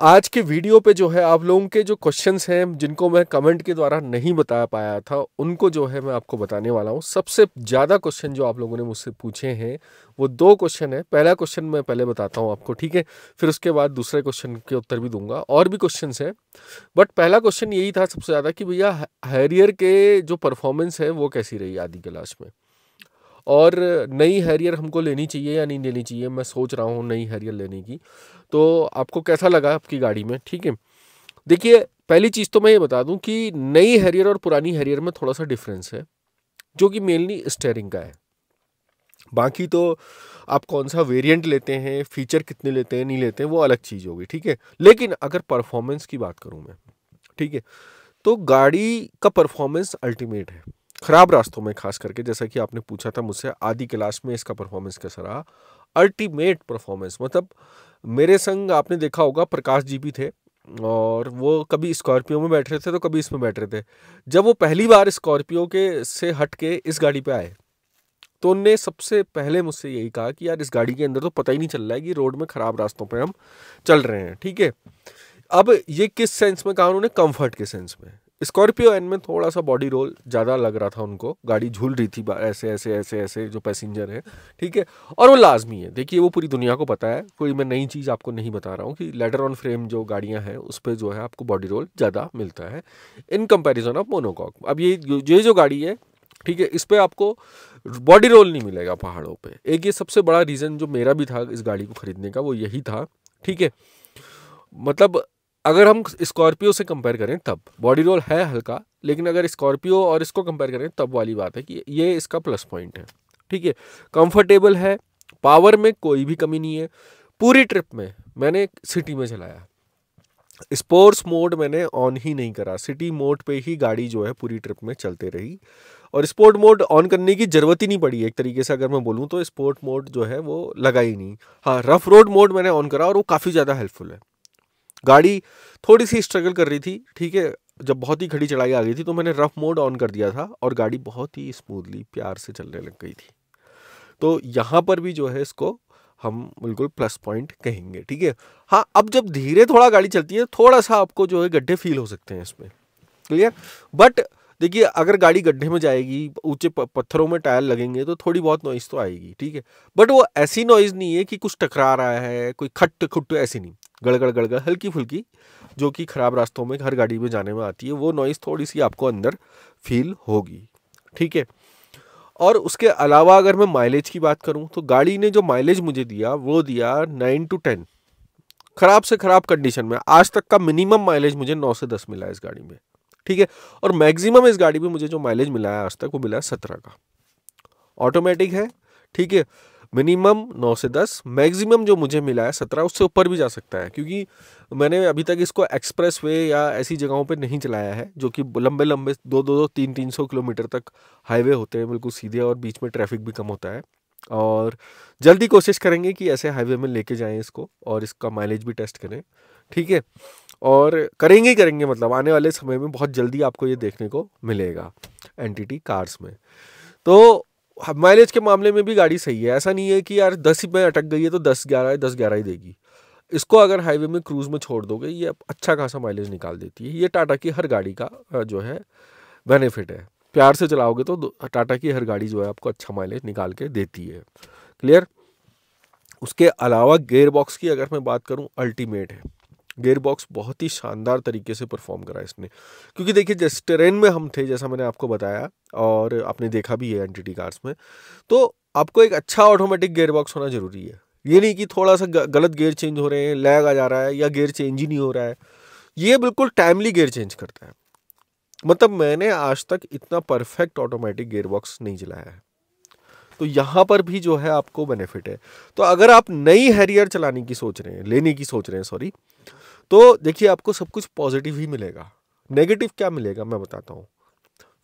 आज के वीडियो पे जो है आप लोगों के जो क्वेश्चंस हैं जिनको मैं कमेंट के द्वारा नहीं बता पाया था उनको जो है मैं आपको बताने वाला हूँ सबसे ज़्यादा क्वेश्चन जो आप लोगों ने मुझसे पूछे हैं वो दो क्वेश्चन है पहला क्वेश्चन मैं पहले बताता हूँ आपको ठीक है फिर उसके बाद दूसरे क्वेश्चन के उत्तर भी दूंगा और भी क्वेश्चन हैं बट पहला क्वेश्चन यही था सबसे ज़्यादा कि भैया हैरियर के जो परफॉर्मेंस है वो कैसी रही आदि क्लास में और नई हैरियर हमको लेनी चाहिए या नहीं लेनी चाहिए मैं सोच रहा हूँ नई हैरियर लेने की तो आपको कैसा लगा आपकी गाड़ी में ठीक है देखिए पहली चीज़ तो मैं ये बता दूं कि नई हैरियर और पुरानी हैरियर में थोड़ा सा डिफरेंस है जो कि मेनली स्टेयरिंग का है बाकी तो आप कौन सा वेरिएंट लेते हैं फीचर कितने लेते हैं नहीं लेते हैं वो अलग चीज़ होगी ठीक है लेकिन अगर परफॉर्मेंस की बात करूँ मैं ठीक है तो गाड़ी का परफॉर्मेंस अल्टीमेट है ख़राब रास्तों में खास करके जैसा कि आपने पूछा था मुझसे आधी क्लास में इसका परफॉर्मेंस कैसा रहा अल्टीमेट परफॉर्मेंस मतलब मेरे संग आपने देखा होगा प्रकाश जी भी थे और वो कभी स्कॉर्पियो में बैठ रहे थे तो कभी इसमें बैठ रहे थे जब वो पहली बार स्कॉर्पियो के से हट के इस गाड़ी पे आए तो उनने सबसे पहले मुझसे यही कहा कि यार इस गाड़ी के अंदर तो पता ही नहीं चल रहा है कि रोड में ख़राब रास्तों पर हम चल रहे हैं ठीक है अब ये किस सेंस में कहा उन्होंने कंफर्ट के सेंस में स्कॉर्पियो एन में थोड़ा सा बॉडी रोल ज़्यादा लग रहा था उनको गाड़ी झूल रही थी ऐसे ऐसे ऐसे ऐसे जो पैसेंजर है ठीक है और वो लाजमी है देखिए वो पूरी दुनिया को पता है कोई मैं नई चीज़ आपको नहीं बता रहा हूँ कि लेटर ऑन फ्रेम जो गाड़ियाँ हैं उस पर जो है आपको बॉडी रोल ज़्यादा मिलता है इन कंपेरिजन ऑफ मोनोकॉक अब ये ये जो गाड़ी है ठीक है इस पर आपको बॉडी रोल नहीं मिलेगा पहाड़ों पर एक ये सबसे बड़ा रीज़न जो मेरा भी था इस गाड़ी को ख़रीदने का वो यही था ठीक है मतलब अगर हम स्कॉर्पियो से कंपेयर करें तब बॉडी रोल है हल्का लेकिन अगर स्कॉर्पियो और इसको कंपेयर करें तब वाली बात है कि ये इसका प्लस पॉइंट है ठीक है कंफर्टेबल है पावर में कोई भी कमी नहीं है पूरी ट्रिप में मैंने सिटी में चलाया स्पोर्ट्स मोड मैंने ऑन ही नहीं करा सिटी मोड पे ही गाड़ी जो है पूरी ट्रिप में चलते रही और स्पोर्ट मोड ऑन करने की ज़रूरत ही नहीं पड़ी एक तरीके से अगर मैं बोलूँ तो स्पोर्ट मोड जो है वो लगा ही नहीं हाँ रफ रोड मोड मैंने ऑन करा और वो काफ़ी ज़्यादा हेल्पफुल है गाड़ी थोड़ी सी स्ट्रगल कर रही थी ठीक है जब बहुत ही खड़ी चढ़ाई आ गई थी तो मैंने रफ मोड ऑन कर दिया था और गाड़ी बहुत ही स्मूथली प्यार से चलने लग गई थी तो यहाँ पर भी जो है इसको हम बिल्कुल प्लस पॉइंट कहेंगे ठीक है हाँ अब जब धीरे थोड़ा गाड़ी चलती है थोड़ा सा आपको जो है गड्ढे फील हो सकते हैं इसमें क्लियर बट देखिए अगर गाड़ी गड्ढे में जाएगी ऊंचे पत्थरों में टायर लगेंगे तो थोड़ी बहुत नॉइज़ तो आएगी ठीक है बट वो ऐसी नॉइज़ नहीं है कि कुछ टकरा रहा है कोई खट खुट ऐसी नहीं गड़गड़ गड़गड़ हल्की फुल्की जो कि ख़राब रास्तों में हर गाड़ी में जाने में आती है वो नॉइज़ थोड़ी सी आपको अंदर फील होगी ठीक है और उसके अलावा अगर मैं माइलेज की बात करूं तो गाड़ी ने जो माइलेज मुझे दिया वो दिया नाइन टू टेन ख़राब से ख़राब कंडीशन में आज तक का मिनिमम माइलेज मुझे नौ से दस मिला है इस गाड़ी में ठीक है और मैक्सिमम इस गाड़ी में मुझे जो माइलेज मिला है आज तक वो मिला है सत्रह का ऑटोमेटिक है ठीक है मिनिमम नौ से दस मैक्सिमम जो मुझे मिला है सत्रह उससे ऊपर भी जा सकता है क्योंकि मैंने अभी तक इसको एक्सप्रेस वे या ऐसी जगहों पे नहीं चलाया है जो कि लंबे लंबे दो दो दो तीन तीन सौ किलोमीटर तक हाईवे होते हैं बिल्कुल सीधे और बीच में ट्रैफिक भी कम होता है और जल्दी कोशिश करेंगे कि ऐसे हाईवे में लेके जाएं इसको और इसका माइलेज भी टेस्ट करें ठीक है और करेंगे ही करेंगे मतलब आने वाले समय में बहुत जल्दी आपको ये देखने को मिलेगा एन कार्स में तो माइलेज हाँ, के मामले में भी गाड़ी सही है ऐसा नहीं है कि यार दस ही में अटक गई है तो दस ग्यारह दस ग्यारह ही देगी इसको अगर हाईवे में क्रूज़ में छोड़ दोगे ये अच्छा खासा माइलेज निकाल देती है ये टाटा की हर गाड़ी का जो है बेनिफिट है प्यार से चलाओगे तो टाटा की हर गाड़ी जो है आपको अच्छा माइलेज निकाल के देती है क्लियर उसके अलावा गेयर बॉक्स की अगर मैं बात करूँ अल्टीमेट है गेयरबॉक्स बहुत ही शानदार तरीके से परफॉर्म करा इसने क्योंकि देखिए जिस ट्रेन में हम थे जैसा मैंने आपको बताया और आपने देखा भी है एन कार्स में तो आपको एक अच्छा ऑटोमेटिक गेयरबॉक्स होना ज़रूरी है ये नहीं कि थोड़ा सा गलत गेयर चेंज हो रहे हैं लैग आ जा रहा है या गेयर चेंज ही नहीं हो रहा है ये बिल्कुल टाइमली गेयर चेंज करता है मतलब मैंने आज तक इतना परफेक्ट ऑटोमेटिक गेयरबॉक्स नहीं चलाया है तो यहाँ पर भी जो है आपको बेनिफिट है तो अगर आप नई हैरियर चलाने की सोच रहे हैं लेने की सोच रहे हैं सॉरी तो देखिए आपको सब कुछ पॉजिटिव ही मिलेगा नेगेटिव क्या मिलेगा मैं बताता हूँ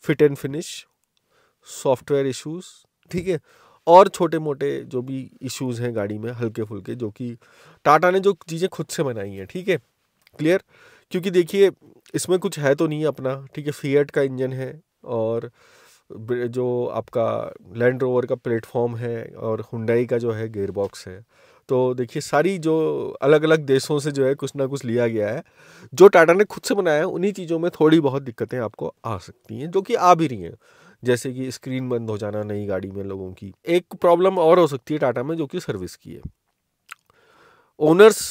fit and finish software issues ठीक है और छोटे मोटे जो भी इश्यूज हैं गाड़ी में हल्के फुल्के जो कि टाटा ने जो चीज़ें खुद से बनाई हैं ठीक है क्लियर क्योंकि देखिए इसमें कुछ है तो नहीं अपना ठीक है फीएट का इंजन है और जो आपका लैंड रोवर का प्लेटफॉर्म है और हुंडई का जो है गेयरबॉक्स है तो देखिए सारी जो अलग अलग देशों से जो है कुछ ना कुछ लिया गया है जो टाटा ने खुद से बनाया है उन्हीं चीज़ों में थोड़ी बहुत दिक्कतें आपको आ सकती हैं जो कि आ भी रही हैं जैसे कि स्क्रीन बंद हो जाना नई गाड़ी में लोगों की एक प्रॉब्लम और हो सकती है टाटा में जो कि सर्विस की है ओनर्स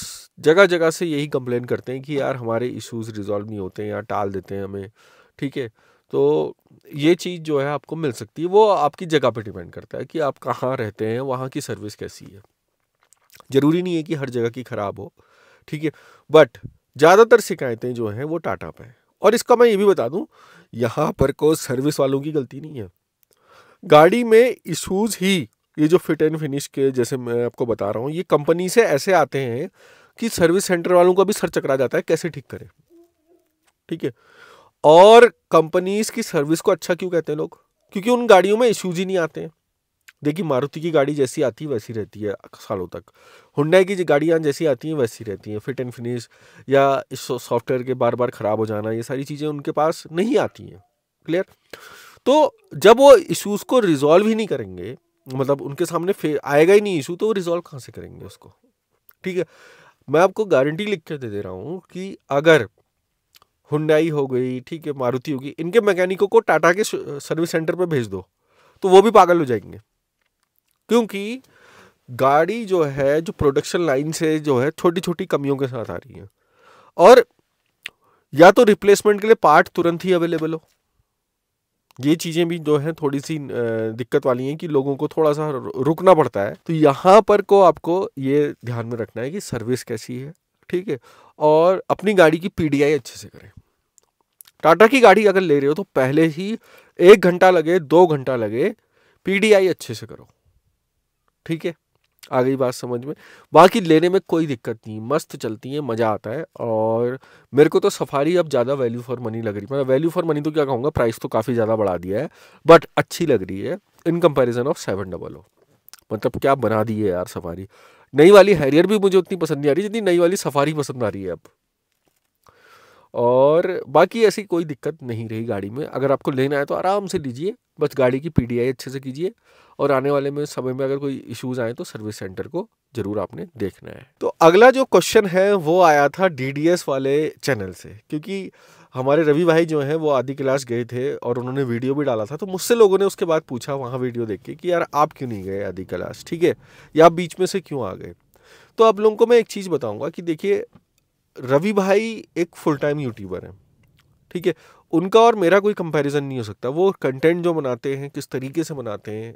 जगह जगह से यही कंप्लेन करते हैं कि यार हमारे इश्यूज रिजॉल्व नहीं होते हैं या टाल देते हैं हमें ठीक है तो ये चीज़ जो है आपको मिल सकती है वो आपकी जगह पर डिपेंड करता है कि आप कहाँ रहते हैं वहाँ की सर्विस कैसी है ज़रूरी नहीं है कि हर जगह की ख़राब हो ठीक है बट ज़्यादातर शिकायतें जो हैं वो टाटा पे हैं और इसका मैं ये भी बता दूँ यहाँ पर को सर्विस वालों की गलती नहीं है गाड़ी में इशूज़ ही ये जो फिट एंड फिनिश के जैसे मैं आपको बता रहा हूँ ये कंपनी से ऐसे आते हैं कि सर्विस सेंटर वालों का भी सर चकरा जाता है कैसे ठीक करें ठीक है और कंपनीज की सर्विस को अच्छा क्यों कहते हैं लोग क्योंकि उन गाड़ियों में इश्यूज ही नहीं आते हैं देखिए मारुति की गाड़ी जैसी आती है वैसी रहती है सालों तक हुंडई की गाड़ियाँ जैसी आती हैं वैसी रहती हैं फिट एंड फिनिश या इस सॉफ्टवेयर के बार बार ख़राब हो जाना ये सारी चीज़ें उनके पास नहीं आती हैं क्लियर तो जब वो इश्यूज़ को रिजॉल्व ही नहीं करेंगे मतलब उनके सामने आएगा ही नहीं इशू तो वो रिजॉल्व कहाँ से करेंगे उसको ठीक है मैं आपको गारंटी लिख के दे दे रहा हूँ कि अगर हुंडई हो गई ठीक है मारुति होगी इनके मैकेनिकों को टाटा के सर्विस सेंटर पर भेज दो तो वो भी पागल हो जाएंगे क्योंकि गाड़ी जो है जो प्रोडक्शन लाइन से जो है छोटी छोटी कमियों के साथ आ रही है और या तो रिप्लेसमेंट के लिए पार्ट तुरंत ही अवेलेबल हो ये चीज़ें भी जो हैं थोड़ी सी दिक्कत वाली हैं कि लोगों को थोड़ा सा रुकना पड़ता है तो यहाँ पर को आपको ये ध्यान में रखना है कि सर्विस कैसी है ठीक है और अपनी गाड़ी की पी अच्छे से करें टाटा की गाड़ी अगर ले रहे हो तो पहले ही एक घंटा लगे दो घंटा लगे पी अच्छे से करो ठीक है आ गई बात समझ में बाकी लेने में कोई दिक्कत नहीं मस्त चलती है मज़ा आता है और मेरे को तो सफारी अब ज़्यादा वैल्यू फॉर मनी लग रही है मतलब वैल्यू फॉर मनी तो क्या कहूँगा प्राइस तो काफ़ी ज़्यादा बढ़ा दिया है बट अच्छी लग रही है in comparison of seven double O मतलब क्या बना दी है यार सफारी नई वाली हैरियर भी मुझे उतनी पसंद नहीं आ रही जितनी नई वाली सफारी पसंद आ रही है अब और बाकी ऐसी कोई दिक्कत नहीं रही गाड़ी में अगर आपको लेना है तो आराम से लीजिए बस गाड़ी की पी अच्छे से कीजिए और आने वाले में समय में अगर कोई इश्यूज आए तो सर्विस सेंटर को जरूर आपने देखना है तो अगला जो क्वेश्चन है वो आया था डी वाले चैनल से क्योंकि हमारे रवि भाई जो हैं वो आदि कैलाश गए थे और उन्होंने वीडियो भी डाला था तो मुझसे लोगों ने उसके बाद पूछा वहाँ वीडियो देख के कि यार आप क्यों नहीं गए आदि कैलाश ठीक है या आप बीच में से क्यों आ गए तो आप लोगों को मैं एक चीज़ बताऊँगा कि देखिए रवि भाई एक फुल टाइम यूट्यूबर हैं ठीक है उनका और मेरा कोई कंपैरिजन नहीं हो सकता वो कंटेंट जो बनाते हैं किस तरीके से बनाते हैं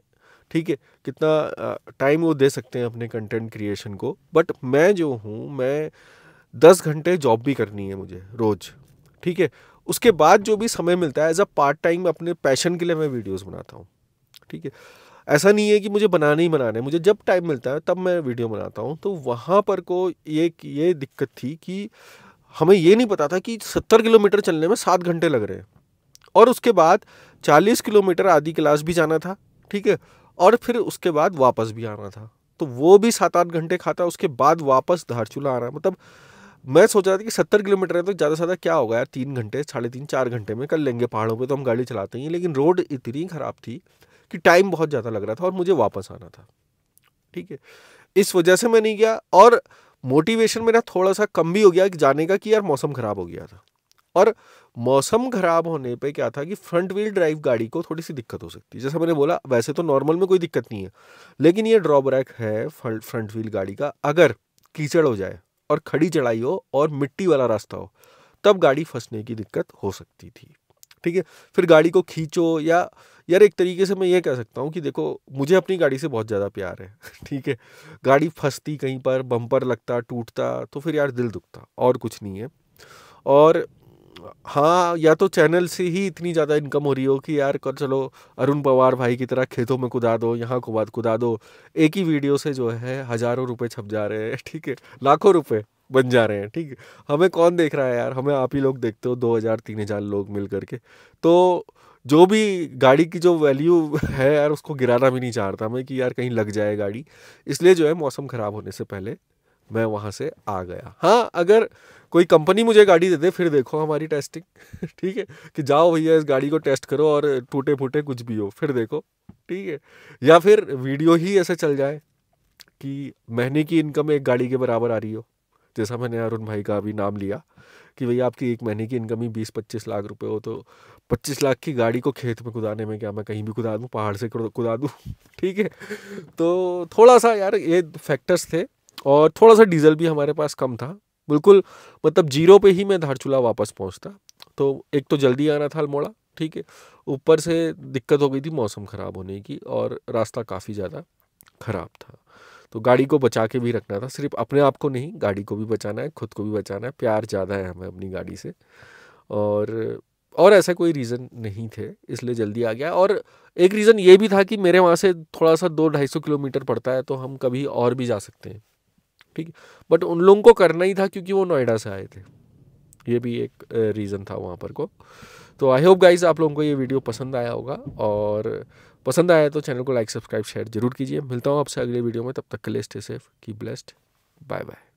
ठीक है कितना टाइम वो दे सकते हैं अपने कंटेंट क्रिएशन को बट मैं जो हूँ मैं दस घंटे जॉब भी करनी है मुझे रोज़ ठीक है उसके बाद जो भी समय मिलता है एज अ पार्ट टाइम अपने पैशन के लिए मैं वीडियोज़ बनाता हूँ ठीक है ऐसा नहीं है कि मुझे बनाने ही बनाने मुझे जब टाइम मिलता है तब मैं वीडियो बनाता हूँ तो वहाँ पर को ये ये दिक्कत थी कि हमें ये नहीं पता था कि सत्तर किलोमीटर चलने में सात घंटे लग रहे हैं और उसके बाद चालीस किलोमीटर आधी क्लास भी जाना था ठीक है और फिर उसके बाद वापस भी आना था तो वो भी सात आठ घंटे खाता उसके बाद वापस धारचूला आना मतलब मैं सोच रहा था कि सत्तर किलोमीटर है तो ज़्यादा से ज़्यादा क्या होगा यार तीन घंटे साढ़े तीन चार घंटे में कर लेंगे पहाड़ों पे तो हम गाड़ी चलाते हैं लेकिन रोड इतनी ख़राब थी कि टाइम बहुत ज़्यादा लग रहा था और मुझे वापस आना था ठीक है इस वजह से मैं नहीं गया और मोटिवेशन मेरा थोड़ा सा कम भी हो गया जाने का कि यार मौसम ख़राब हो गया था और मौसम ख़राब होने पे क्या था कि फ्रंट व्हील ड्राइव गाड़ी को थोड़ी सी दिक्कत हो सकती है जैसे मैंने बोला वैसे तो नॉर्मल में कोई दिक्कत नहीं है लेकिन ये ड्रॉबैक है फ्रंट व्हील गाड़ी का अगर कीचड़ हो जाए और खड़ी चढ़ाई हो और मिट्टी वाला रास्ता हो तब गाड़ी फंसने की दिक्कत हो सकती थी ठीक है फिर गाड़ी को खींचो या यार एक तरीके से मैं ये कह सकता हूँ कि देखो मुझे अपनी गाड़ी से बहुत ज़्यादा प्यार है ठीक है गाड़ी फंसती कहीं पर बम्पर लगता टूटता तो फिर यार दिल दुखता और कुछ नहीं है और हाँ या तो चैनल से ही इतनी ज़्यादा इनकम हो रही हो कि यार कर चलो अरुण पवार भाई की तरह खेतों में कुदा दो यहाँ कुदा कुदा दो एक ही वीडियो से जो है हज़ारों रुपए छप जा रहे हैं ठीक है लाखों रुपए बन जा रहे हैं ठीक है हमें कौन देख रहा है यार हमें आप ही लोग देखते हो दो हज़ार तीन हज़ार लोग मिल करके तो जो भी गाड़ी की जो वैल्यू है यार उसको गिराना भी नहीं चाहता मैं कि यार कहीं लग जाए गाड़ी इसलिए जो है मौसम ख़राब होने से पहले मैं वहाँ से आ गया हाँ अगर कोई कंपनी मुझे गाड़ी दे दे फिर देखो हमारी टेस्टिंग ठीक है कि जाओ भैया इस गाड़ी को टेस्ट करो और टूटे फूटे कुछ भी हो फिर देखो ठीक है या फिर वीडियो ही ऐसे चल जाए कि महीने की इनकम एक गाड़ी के बराबर आ रही हो जैसा मैंने अरुण भाई का अभी नाम लिया कि भैया आपकी एक महीने की इनकम ही बीस पच्चीस लाख रुपए हो तो पच्चीस लाख की गाड़ी को खेत में कुदाने में क्या मैं कहीं भी कुदा दूँ पहाड़ से कुदा दूँ ठीक है तो थोड़ा सा यार ये फैक्टर्स थे और थोड़ा सा डीजल भी हमारे पास कम था बिल्कुल मतलब जीरो पे ही मैं धारचूला वापस पहुंचता तो एक तो जल्दी आना था अल्मोड़ा ठीक है ऊपर से दिक्कत हो गई थी मौसम ख़राब होने की और रास्ता काफ़ी ज़्यादा ख़राब था तो गाड़ी को बचा के भी रखना था सिर्फ अपने आप को नहीं गाड़ी को भी बचाना है खुद को भी बचाना है प्यार ज़्यादा है हमें अपनी गाड़ी से और और ऐसा कोई रीज़न नहीं थे इसलिए जल्दी आ गया और एक रीज़न ये भी था कि मेरे वहाँ से थोड़ा सा दो ढाई सौ किलोमीटर पड़ता है तो हम कभी और भी जा सकते हैं ठीक बट उन लोगों को करना ही था क्योंकि वो नोएडा से आए थे ये भी एक रीज़न था वहाँ पर को तो आई होप गाइज आप लोगों को ये वीडियो पसंद आया होगा और पसंद आया तो चैनल को लाइक सब्सक्राइब शेयर जरूर कीजिए मिलता हूँ आपसे अगले वीडियो में तब तक के लिए स्टे सेफ की ब्लेस्ड बाय बाय